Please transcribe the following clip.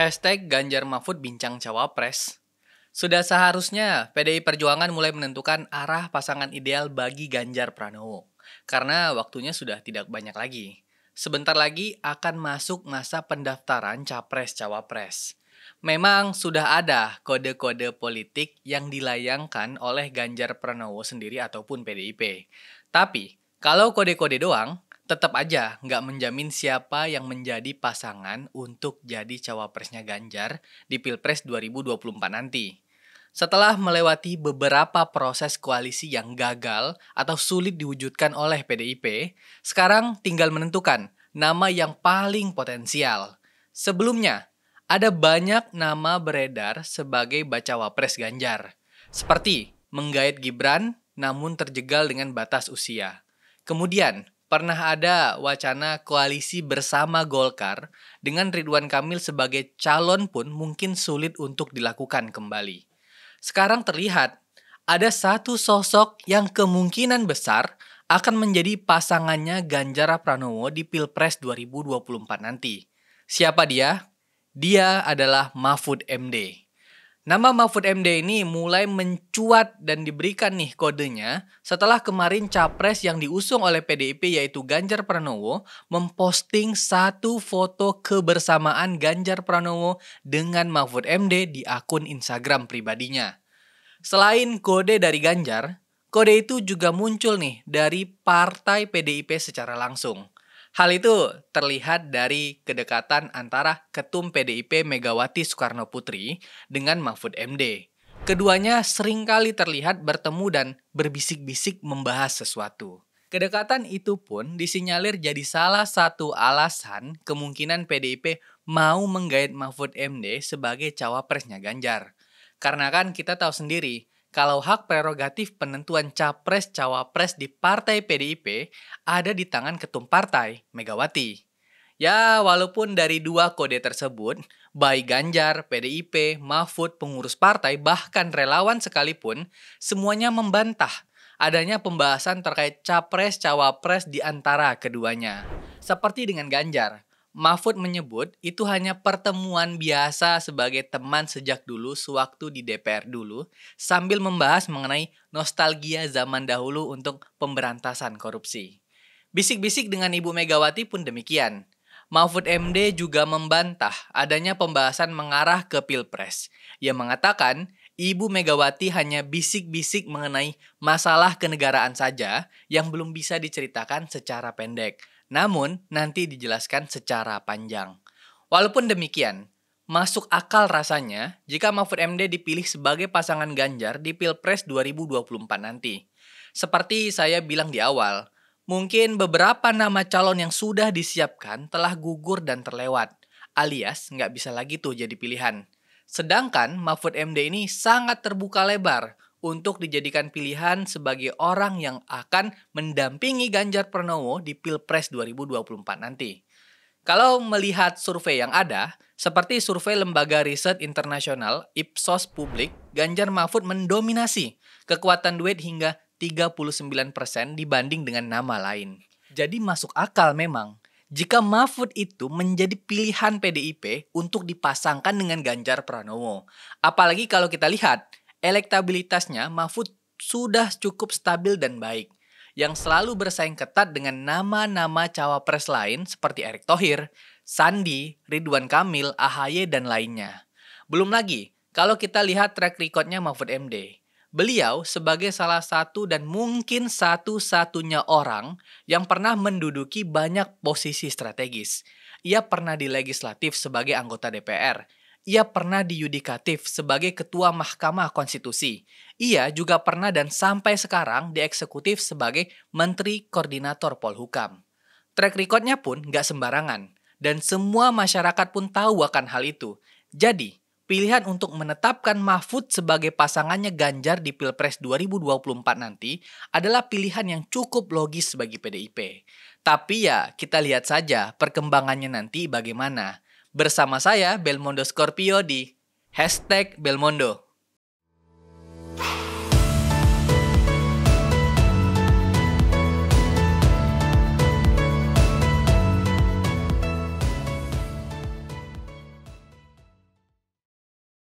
Hashtag Ganjar Mahfud bincang cawapres. Sudah seharusnya PDI Perjuangan mulai menentukan arah pasangan ideal bagi Ganjar Pranowo. Karena waktunya sudah tidak banyak lagi. Sebentar lagi akan masuk masa pendaftaran capres-cawapres. Memang sudah ada kode-kode politik yang dilayangkan oleh Ganjar Pranowo sendiri ataupun PDIP. Tapi, kalau kode-kode doang, tetap aja nggak menjamin siapa yang menjadi pasangan untuk jadi cawapresnya Ganjar di Pilpres 2024 nanti. Setelah melewati beberapa proses koalisi yang gagal atau sulit diwujudkan oleh PDIP, sekarang tinggal menentukan nama yang paling potensial. Sebelumnya, ada banyak nama beredar sebagai bacawapres Ganjar, seperti menggait Gibran namun terjegal dengan batas usia. Kemudian, Pernah ada wacana koalisi bersama Golkar dengan Ridwan Kamil sebagai calon pun mungkin sulit untuk dilakukan kembali. Sekarang terlihat ada satu sosok yang kemungkinan besar akan menjadi pasangannya Ganjar Pranowo di Pilpres 2024 nanti. Siapa dia? Dia adalah Mahfud MD. Nama Mahfud MD ini mulai mencuat dan diberikan nih kodenya setelah kemarin capres yang diusung oleh PDIP yaitu Ganjar Pranowo memposting satu foto kebersamaan Ganjar Pranowo dengan Mahfud MD di akun Instagram pribadinya. Selain kode dari Ganjar, kode itu juga muncul nih dari partai PDIP secara langsung. Hal itu terlihat dari kedekatan antara Ketum PDIP Megawati Soekarno Putri dengan Mahfud MD. Keduanya seringkali terlihat bertemu dan berbisik-bisik membahas sesuatu. Kedekatan itu pun disinyalir jadi salah satu alasan kemungkinan PDIP mau menggait Mahfud MD sebagai cawapresnya Ganjar. Karena kan kita tahu sendiri, kalau hak prerogatif penentuan capres-cawapres di partai PDIP ada di tangan ketum partai, Megawati. Ya, walaupun dari dua kode tersebut, baik Ganjar, PDIP, Mahfud, pengurus partai, bahkan relawan sekalipun, semuanya membantah adanya pembahasan terkait capres-cawapres di antara keduanya. Seperti dengan Ganjar, Mahfud menyebut itu hanya pertemuan biasa sebagai teman sejak dulu sewaktu di DPR dulu sambil membahas mengenai nostalgia zaman dahulu untuk pemberantasan korupsi. Bisik-bisik dengan Ibu Megawati pun demikian. Mahfud MD juga membantah adanya pembahasan mengarah ke Pilpres. Ia mengatakan Ibu Megawati hanya bisik-bisik mengenai masalah kenegaraan saja yang belum bisa diceritakan secara pendek namun, nanti dijelaskan secara panjang. Walaupun demikian, masuk akal rasanya jika Mahfud MD dipilih sebagai pasangan Ganjar di Pilpres 2024 nanti. Seperti saya bilang di awal, mungkin beberapa nama calon yang sudah disiapkan telah gugur dan terlewat, alias nggak bisa lagi tuh jadi pilihan. Sedangkan Mahfud MD ini sangat terbuka lebar untuk dijadikan pilihan sebagai orang yang akan mendampingi Ganjar Pranowo di Pilpres 2024 nanti. Kalau melihat survei yang ada, seperti survei lembaga riset internasional Ipsos Publik, Ganjar Mahfud mendominasi kekuatan duet hingga 39% dibanding dengan nama lain. Jadi masuk akal memang jika Mahfud itu menjadi pilihan PDIP untuk dipasangkan dengan Ganjar Pranowo. Apalagi kalau kita lihat Elektabilitasnya Mahfud sudah cukup stabil dan baik, yang selalu bersaing ketat dengan nama-nama cawapres lain seperti Erick Thohir, Sandi, Ridwan Kamil, AHY, dan lainnya. Belum lagi, kalau kita lihat track recordnya Mahfud MD, beliau sebagai salah satu dan mungkin satu-satunya orang yang pernah menduduki banyak posisi strategis. Ia pernah di legislatif sebagai anggota DPR, ia pernah diyudikatif sebagai Ketua Mahkamah Konstitusi. Ia juga pernah dan sampai sekarang dieksekutif sebagai Menteri Koordinator Polhukam. Track recordnya pun nggak sembarangan, dan semua masyarakat pun tahu akan hal itu. Jadi, pilihan untuk menetapkan Mahfud sebagai pasangannya Ganjar di Pilpres 2024 nanti adalah pilihan yang cukup logis bagi PDIP. Tapi ya, kita lihat saja perkembangannya nanti bagaimana bersama saya Belmondo Scorpio di hashtag Belmondo.